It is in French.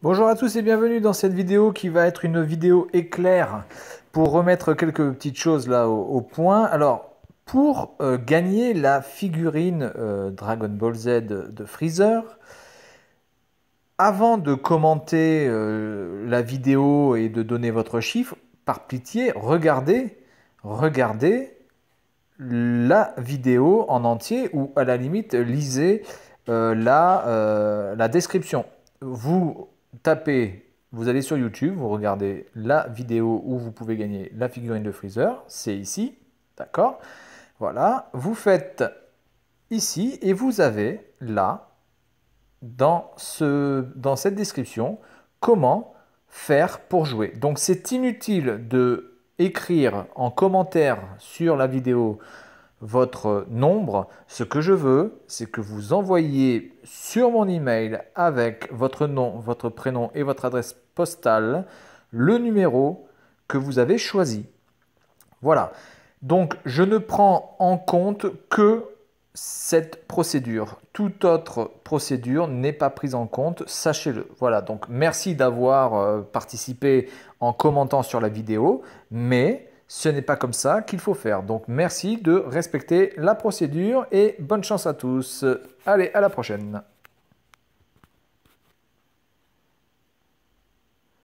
Bonjour à tous et bienvenue dans cette vidéo qui va être une vidéo éclair pour remettre quelques petites choses là au, point. Alors, pour euh, gagner la figurine euh, Dragon Ball Z de Freezer, avant de commenter euh, la vidéo et de donner votre chiffre, par pitié, regardez, regardez la vidéo en entier ou à la limite lisez la, la description. Vous tapez, vous allez sur YouTube, vous regardez la vidéo où vous pouvez gagner la figurine de Freezer, c'est ici, d'accord Voilà, vous faites ici et vous avez là, dans, ce, dans cette description, comment faire pour jouer. Donc c'est inutile de écrire en commentaire sur la vidéo votre nombre, ce que je veux, c'est que vous envoyez sur mon email avec votre nom, votre prénom et votre adresse postale le numéro que vous avez choisi. Voilà. Donc je ne prends en compte que cette procédure. Toute autre procédure n'est pas prise en compte, sachez-le. Voilà, donc merci d'avoir euh, participé en commentant sur la vidéo, mais ce n'est pas comme ça qu'il faut faire. Donc merci de respecter la procédure et bonne chance à tous. Allez, à la prochaine.